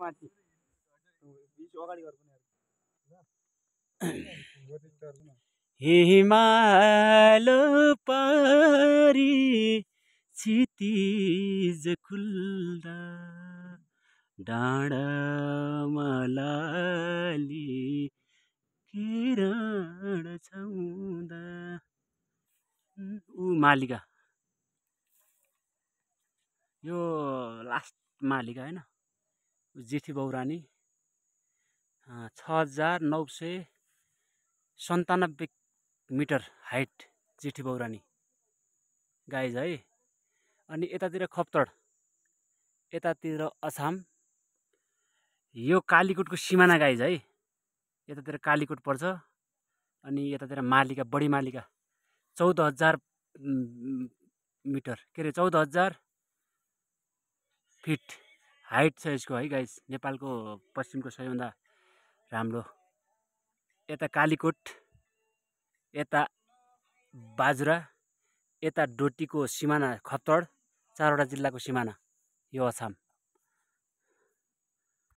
माथि हिमालो परी क्षितिज खुल्दा डाँडा मलाली किरण छाउँदा ऊ मालिका यो लास्ट मालिका होइन जेठी बाउरानी छ हजार नौ सय सन्तानब्बे मिटर हाइट जेठी बाउरानी गाइज है अनि यतातिर खप्तड यतातिर असम यो कालीकोटको सिमाना गाइज है यतातिर कालीकोट पर्छ अनि यतातिर मालिका बढी मालिका चौध हजार मिटर के अरे चौध हजार फिट हाइट छ यसको है गाइस नेपालको पश्चिमको सबैभन्दा राम्रो यता कालीकोट यता बाजुरा यता डोटीको सिमाना खत्तड चारवटा जिल्लाको सिमाना यो अछाम